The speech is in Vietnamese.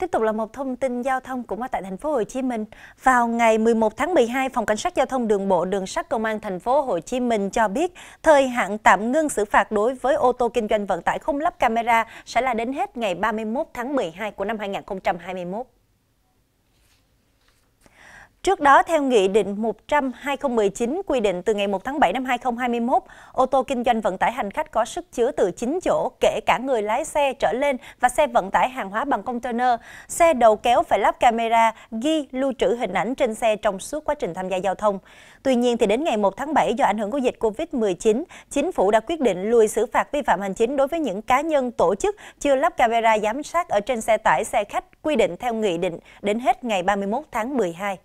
Tiếp tục là một thông tin giao thông cũng ở tại thành phố Hồ Chí Minh. Vào ngày 11 tháng 12, Phòng Cảnh sát Giao thông Đường bộ Đường sắt Công an thành phố Hồ Chí Minh cho biết thời hạn tạm ngưng xử phạt đối với ô tô kinh doanh vận tải không lắp camera sẽ là đến hết ngày 31 tháng 12 của năm 2021. Trước đó, theo Nghị định 100-2019 quy định từ ngày 1 tháng 7 năm 2021, ô tô kinh doanh vận tải hành khách có sức chứa từ 9 chỗ, kể cả người lái xe trở lên và xe vận tải hàng hóa bằng container, xe đầu kéo phải lắp camera, ghi, lưu trữ hình ảnh trên xe trong suốt quá trình tham gia giao thông. Tuy nhiên, thì đến ngày 1 tháng 7, do ảnh hưởng của dịch COVID-19, chính phủ đã quyết định lùi xử phạt vi phạm hành chính đối với những cá nhân tổ chức chưa lắp camera giám sát ở trên xe tải xe khách quy định theo nghị định đến hết ngày 31 tháng 12.